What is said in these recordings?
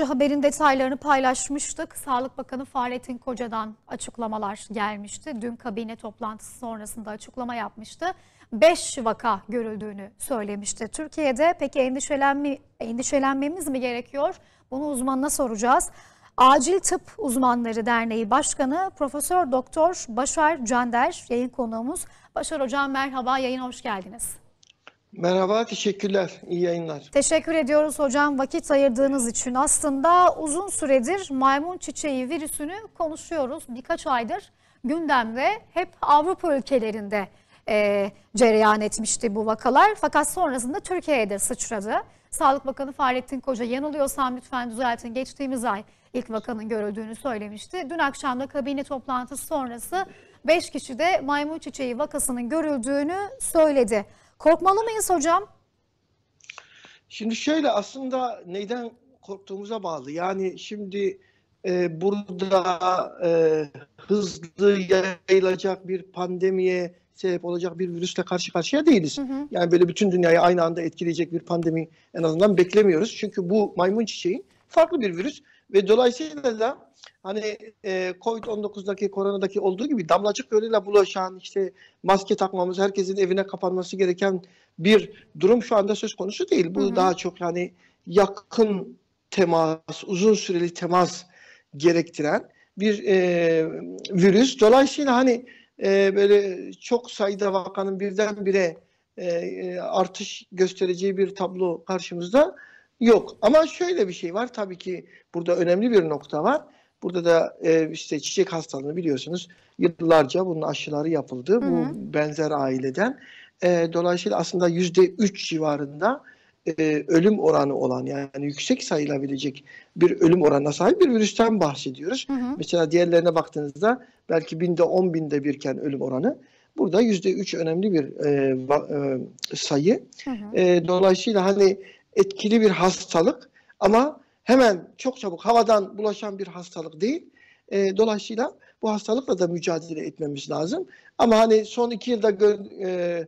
önce haberin detaylarını paylaşmıştık. Sağlık Bakanı Fahrettin Koca'dan açıklamalar gelmişti. Dün kabine toplantısı sonrasında açıklama yapmıştı. 5 vaka görüldüğünü söylemişti Türkiye'de. Peki endişelenme, endişelenmemiz mi gerekiyor? Bunu uzmanına soracağız. Acil Tıp Uzmanları Derneği Başkanı Profesör Doktor Başar Cander yayın konuğumuz. Başar Hocam merhaba, yayın hoş geldiniz. Merhaba, teşekkürler. İyi yayınlar. Teşekkür ediyoruz hocam vakit ayırdığınız için. Aslında uzun süredir maymun çiçeği virüsünü konuşuyoruz. Birkaç aydır gündemde hep Avrupa ülkelerinde e, cereyan etmişti bu vakalar. Fakat sonrasında Türkiye'de sıçradı. Sağlık Bakanı Fahrettin Koca yanılıyorsam lütfen düzeltin geçtiğimiz ay ilk vakanın görüldüğünü söylemişti. Dün akşam da kabine toplantısı sonrası 5 kişi de maymun çiçeği vakasının görüldüğünü söyledi. Korkmalı mıyız hocam? Şimdi şöyle aslında neden korktuğumuza bağlı. Yani şimdi e, burada e, hızlı yayılacak bir pandemiye sebep olacak bir virüsle karşı karşıya değiliz. Hı hı. Yani böyle bütün dünyayı aynı anda etkileyecek bir pandemi en azından beklemiyoruz. Çünkü bu maymun çiçeği farklı bir virüs. Ve dolayısıyla da hani e, Covid-19'daki koronadaki olduğu gibi damlacık yoluyla bulaşan işte maske takmamız, herkesin evine kapanması gereken bir durum şu anda söz konusu değil. Bu hı hı. daha çok yani yakın temas, uzun süreli temas gerektiren bir e, virüs. Dolayısıyla hani e, böyle çok sayıda vakanın birdenbire e, e artış göstereceği bir tablo karşımızda yok. Ama şöyle bir şey var tabii ki burada önemli bir nokta var. Burada da e, işte çiçek hastalığını biliyorsunuz yıllarca bunun aşıları yapıldı hı hı. bu benzer aileden. E, dolayısıyla aslında yüzde üç civarında e, ölüm oranı olan yani yüksek sayılabilecek bir ölüm oranına sahip bir virüsten bahsediyoruz. Hı hı. Mesela diğerlerine baktığınızda belki binde on binde birken ölüm oranı. Burada yüzde üç önemli bir e, e, sayı. Hı hı. E, dolayısıyla hani etkili bir hastalık ama hemen çok çabuk havadan bulaşan bir hastalık değil. E, dolayısıyla bu hastalıkla da mücadele etmemiz lazım. Ama hani son iki yılda e,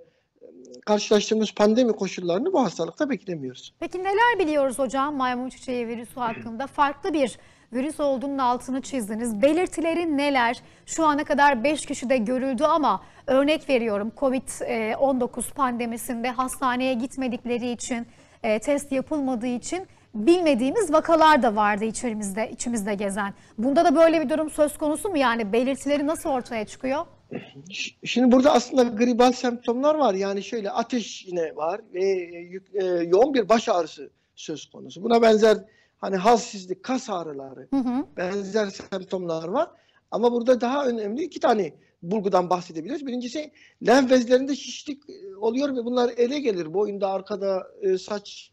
karşılaştığımız pandemi koşullarını bu hastalıkta beklemiyoruz. Peki neler biliyoruz hocam maymun çiçeği virüsü hakkında? Farklı bir virüs olduğunun altını çizdiniz. Belirtileri neler? Şu ana kadar 5 kişi de görüldü ama örnek veriyorum Covid-19 e, pandemisinde hastaneye gitmedikleri için e, test yapılmadığı için bilmediğimiz vakalar da vardı içimizde, içimizde gezen. Bunda da böyle bir durum söz konusu mu? Yani belirtileri nasıl ortaya çıkıyor? Şimdi burada aslında gribal semptomlar var. Yani şöyle ateş yine var ve e, e, yoğun bir baş ağrısı söz konusu. Buna benzer hani halsizlik, kas ağrıları, hı hı. benzer semptomlar var. Ama burada daha önemli iki tane bulgudan bahsedebiliriz. Birincisi lenf bezlerinde şişlik e, oluyor ve bunlar ele gelir. Boyunda, arkada, e, saçlı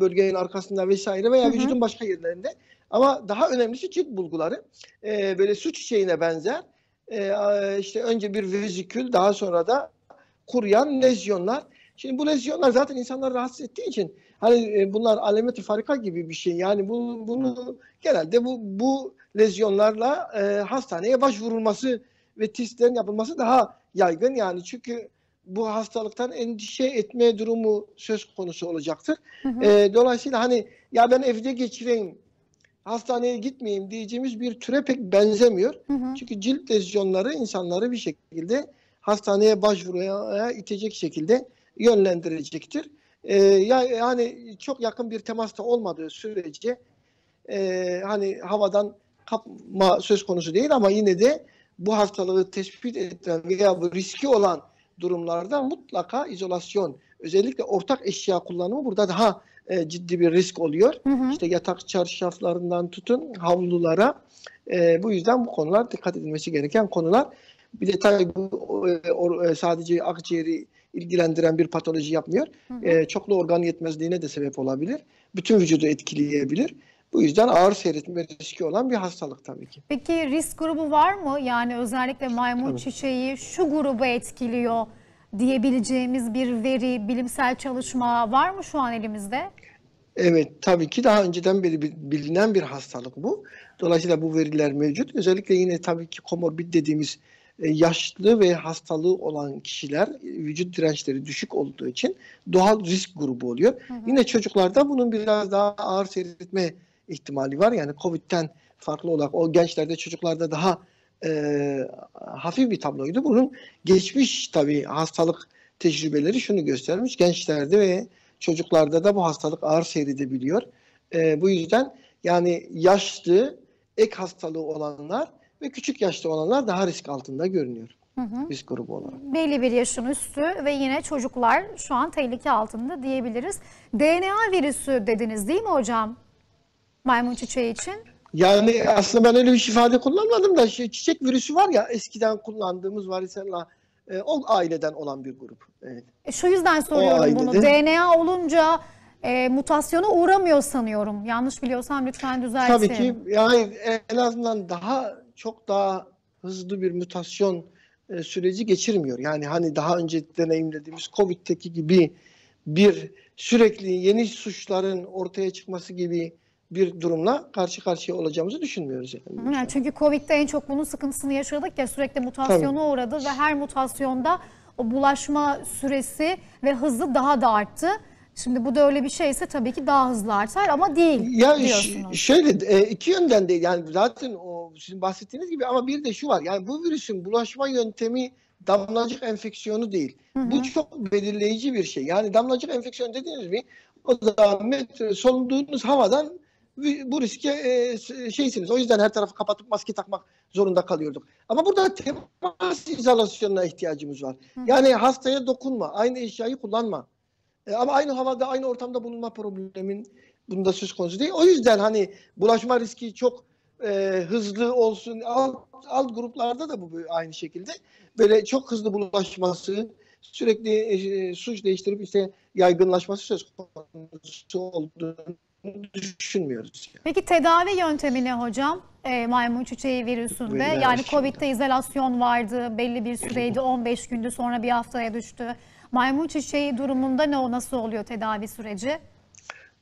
bölgenin arkasında vesaire veya hı hı. vücudun başka yerlerinde. Ama daha önemlisi cilt bulguları. Ee, böyle su çiçeğine benzer. Ee, işte önce bir vezikül daha sonra da kuruyan lezyonlar. Şimdi bu lezyonlar zaten insanları rahatsız ettiği için hani e, bunlar alemeti farika gibi bir şey. Yani bu, bunu genelde bu, bu lezyonlarla e, hastaneye başvurulması ve testlerin yapılması daha yaygın yani çünkü bu hastalıktan endişe etme durumu söz konusu olacaktır. Hı hı. E, dolayısıyla hani ya ben evde geçireyim, hastaneye gitmeyeyim diyeceğimiz bir türe pek benzemiyor. Hı hı. Çünkü cilt lezyonları insanları bir şekilde hastaneye başvuruya itecek şekilde yönlendirecektir. E, ya, yani çok yakın bir temasta olmadığı sürece e, hani havadan kapma söz konusu değil ama yine de bu hastalığı tespit eden veya bu riski olan durumlarda mutlaka izolasyon, özellikle ortak eşya kullanımı burada daha e, ciddi bir risk oluyor. Hı hı. İşte yatak çarşaflarından tutun havlulara. E, bu yüzden bu konular dikkat edilmesi gereken konular. Bir de tabii bu e, e sadece akciğeri ilgilendiren bir patoloji yapmıyor. Hı hı. E, çoklu organ yetmezliğine de sebep olabilir. Bütün vücudu etkileyebilir. Bu yüzden ağır seyretme riski olan bir hastalık tabii ki. Peki risk grubu var mı? Yani özellikle maymun tabii. çiçeği şu grubu etkiliyor diyebileceğimiz bir veri, bilimsel çalışma var mı şu an elimizde? Evet, tabii ki daha önceden beri bilinen bir hastalık bu. Dolayısıyla bu veriler mevcut. Özellikle yine tabii ki komorbid dediğimiz e, yaşlı ve hastalığı olan kişiler e, vücut dirençleri düşük olduğu için doğal risk grubu oluyor. Hı hı. Yine çocuklarda bunun biraz daha ağır seyretme ihtimali var. Yani Covid'den farklı olarak o gençlerde çocuklarda daha e, hafif bir tabloydu. Bunun geçmiş tabii hastalık tecrübeleri şunu göstermiş. Gençlerde ve çocuklarda da bu hastalık ağır seyredebiliyor. E, bu yüzden yani yaşlı ek hastalığı olanlar ve küçük yaşta olanlar daha risk altında görünüyor. Hı hı. Risk grubu olarak. Belli bir yaşın üstü ve yine çocuklar şu an tehlike altında diyebiliriz. DNA virüsü dediniz değil mi hocam? maymun çiçeği için? Yani aslında ben öyle bir ifade kullanmadım da şey, çiçek virüsü var ya eskiden kullandığımız varicella e, o aileden olan bir grup. Evet. E şu yüzden soruyorum bunu. DNA olunca e, mutasyona uğramıyor sanıyorum. Yanlış biliyorsam lütfen düzeltin. Tabii ki yani en azından daha çok daha hızlı bir mutasyon e, süreci geçirmiyor. Yani hani daha önce deneyimlediğimiz Covid'teki gibi bir sürekli yeni suçların ortaya çıkması gibi bir durumla karşı karşıya olacağımızı düşünmüyoruz. Yani. yani çünkü Covid'de en çok bunun sıkıntısını yaşadık ya sürekli mutasyona Tabii. uğradı ve her mutasyonda o bulaşma süresi ve hızı daha da arttı. Şimdi bu da öyle bir şeyse tabii ki daha hızlı artar ama değil ya Şöyle e, iki yönden değil yani zaten o sizin bahsettiğiniz gibi ama bir de şu var yani bu virüsün bulaşma yöntemi damlacık enfeksiyonu değil. Hı hı. Bu çok belirleyici bir şey. Yani damlacık enfeksiyon dediğiniz mi o da solunduğunuz havadan bu riske e, şeysiniz. O yüzden her tarafı kapatıp maske takmak zorunda kalıyorduk. Ama burada temas izolasyonuna ihtiyacımız var. Hı. Yani hastaya dokunma, aynı eşyayı kullanma. E, ama aynı havada, aynı ortamda bulunma problemin bunda söz konusu değil. O yüzden hani bulaşma riski çok e, hızlı olsun. Alt, alt gruplarda da bu aynı şekilde. Böyle çok hızlı bulaşması, sürekli e, suç değiştirip işte yaygınlaşması söz konusu olduğunu düşünmüyoruz. Yani. Peki tedavi yöntemi ne hocam? E, maymun çiçeği virüsünde Böyle yani Covid'de izolasyon vardı belli bir süreydi 15 gündü sonra bir haftaya düştü. Maymun çiçeği durumunda ne o nasıl oluyor tedavi süreci?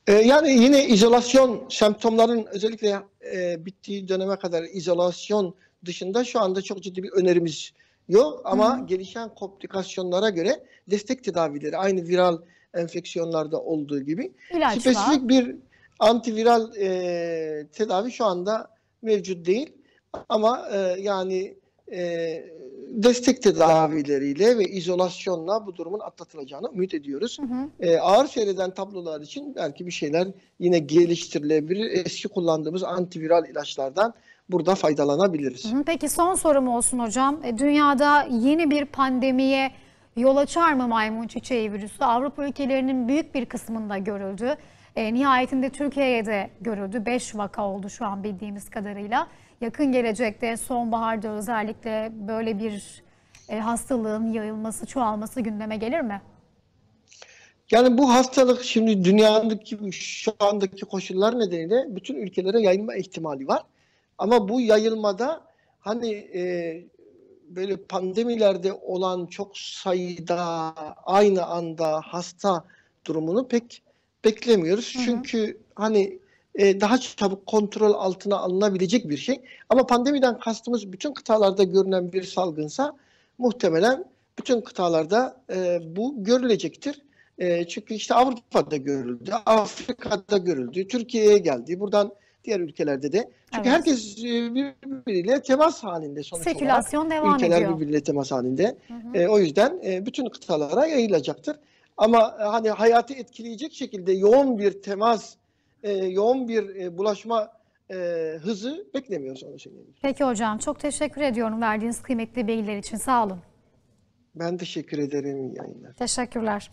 E, yani yine izolasyon semptomların özellikle e, bittiği döneme kadar izolasyon dışında şu anda çok ciddi bir önerimiz yok ama Hı. gelişen komplikasyonlara göre destek tedavileri aynı viral enfeksiyonlarda olduğu gibi İlaç spesifik var. bir Antiviral e, tedavi şu anda mevcut değil ama e, yani e, destek tedavileriyle ve izolasyonla bu durumun atlatılacağını ümit ediyoruz. Hı hı. E, ağır seyreden tablolar için belki bir şeyler yine geliştirilebilir. Eski kullandığımız antiviral ilaçlardan burada faydalanabiliriz. Hı hı. Peki son sorum olsun hocam. E, dünyada yeni bir pandemiye yol açar mı maymun çiçeği virüsü? Avrupa ülkelerinin büyük bir kısmında görüldü. E, nihayetinde Türkiye'ye de görüldü. 5 vaka oldu şu an bildiğimiz kadarıyla. Yakın gelecekte sonbaharda özellikle böyle bir e, hastalığın yayılması, çoğalması gündeme gelir mi? Yani bu hastalık şimdi dünyadaki şu andaki koşullar nedeniyle bütün ülkelere yayılma ihtimali var. Ama bu yayılmada hani e, böyle pandemilerde olan çok sayıda aynı anda hasta durumunu pek beklemiyoruz. Hı hı. Çünkü hani e, daha çabuk kontrol altına alınabilecek bir şey. Ama pandemiden kastımız bütün kıtalarda görünen bir salgınsa muhtemelen bütün kıtalarda e, bu görülecektir. E, çünkü işte Avrupa'da görüldü, Afrika'da görüldü, Türkiye'ye geldi. Buradan diğer ülkelerde de. Çünkü evet. herkes e, birbiriyle temas halinde sonuç Sekülasyon olarak. devam ülkeler ediyor. Ülkeler birbiriyle temas halinde. Hı hı. E, o yüzden e, bütün kıtalara yayılacaktır. Ama e, hani hayatı etkileyecek şekilde yoğun bir temas, e, yoğun bir e, bulaşma e, hızı beklemiyoruz onu söyleyebilirim. Peki hocam çok teşekkür ediyorum verdiğiniz kıymetli bilgiler için. Sağ olun. Ben teşekkür ederim yayınlar. Teşekkürler.